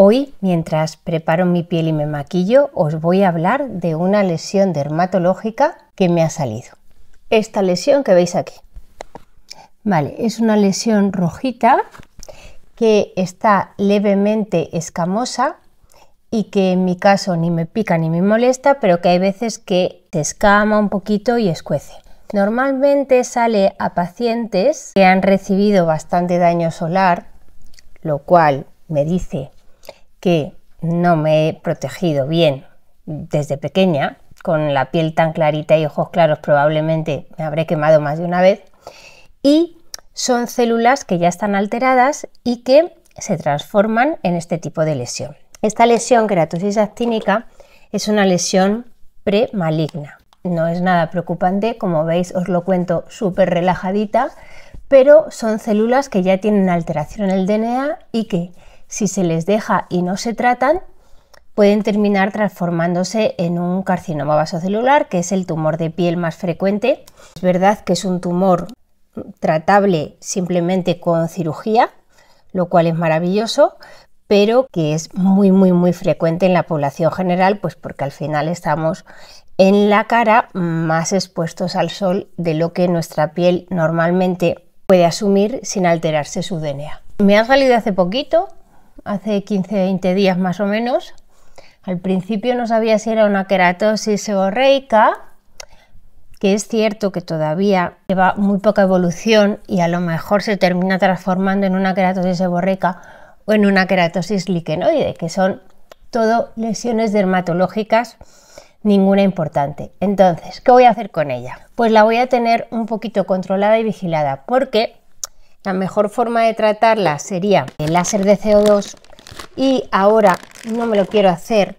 Hoy, mientras preparo mi piel y me maquillo, os voy a hablar de una lesión dermatológica que me ha salido. Esta lesión que veis aquí. Vale, es una lesión rojita que está levemente escamosa y que en mi caso ni me pica ni me molesta, pero que hay veces que te escama un poquito y escuece. Normalmente sale a pacientes que han recibido bastante daño solar, lo cual me dice que no me he protegido bien desde pequeña, con la piel tan clarita y ojos claros probablemente me habré quemado más de una vez, y son células que ya están alteradas y que se transforman en este tipo de lesión. Esta lesión queratosis actínica es una lesión premaligna. No es nada preocupante, como veis os lo cuento súper relajadita, pero son células que ya tienen alteración en el DNA y que si se les deja y no se tratan, pueden terminar transformándose en un carcinoma vasocelular, que es el tumor de piel más frecuente. Es verdad que es un tumor tratable simplemente con cirugía, lo cual es maravilloso, pero que es muy, muy, muy frecuente en la población general, pues porque al final estamos en la cara más expuestos al sol de lo que nuestra piel normalmente puede asumir sin alterarse su DNA. Me ha salido hace poquito hace 15-20 días más o menos. Al principio no sabía si era una queratosis seborreica, que es cierto que todavía lleva muy poca evolución y a lo mejor se termina transformando en una queratosis seborreica o en una queratosis liquenoide, que son todo lesiones dermatológicas, ninguna importante. Entonces, ¿qué voy a hacer con ella? Pues la voy a tener un poquito controlada y vigilada, porque la mejor forma de tratarla sería el láser de CO2 y ahora no me lo quiero hacer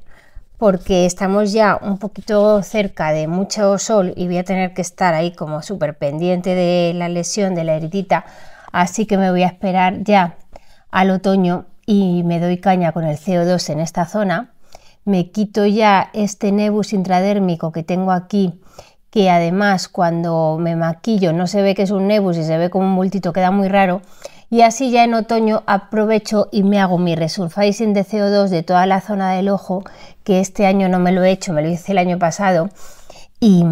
porque estamos ya un poquito cerca de mucho sol y voy a tener que estar ahí como súper pendiente de la lesión de la heridita, así que me voy a esperar ya al otoño y me doy caña con el CO2 en esta zona. Me quito ya este nebus intradérmico que tengo aquí que además cuando me maquillo no se ve que es un nebus y se ve como un multito, queda muy raro. Y así ya en otoño aprovecho y me hago mi resurfacing de CO2 de toda la zona del ojo, que este año no me lo he hecho, me lo hice el año pasado. Y,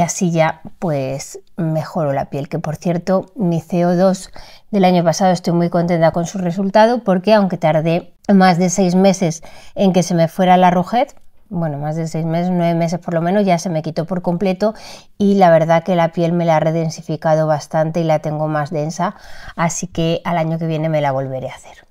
así ya pues mejoro la piel, que por cierto mi CO2 del año pasado estoy muy contenta con su resultado porque aunque tardé más de seis meses en que se me fuera la rojez, bueno, más de seis meses, nueve meses por lo menos, ya se me quitó por completo y la verdad que la piel me la ha redensificado bastante y la tengo más densa, así que al año que viene me la volveré a hacer.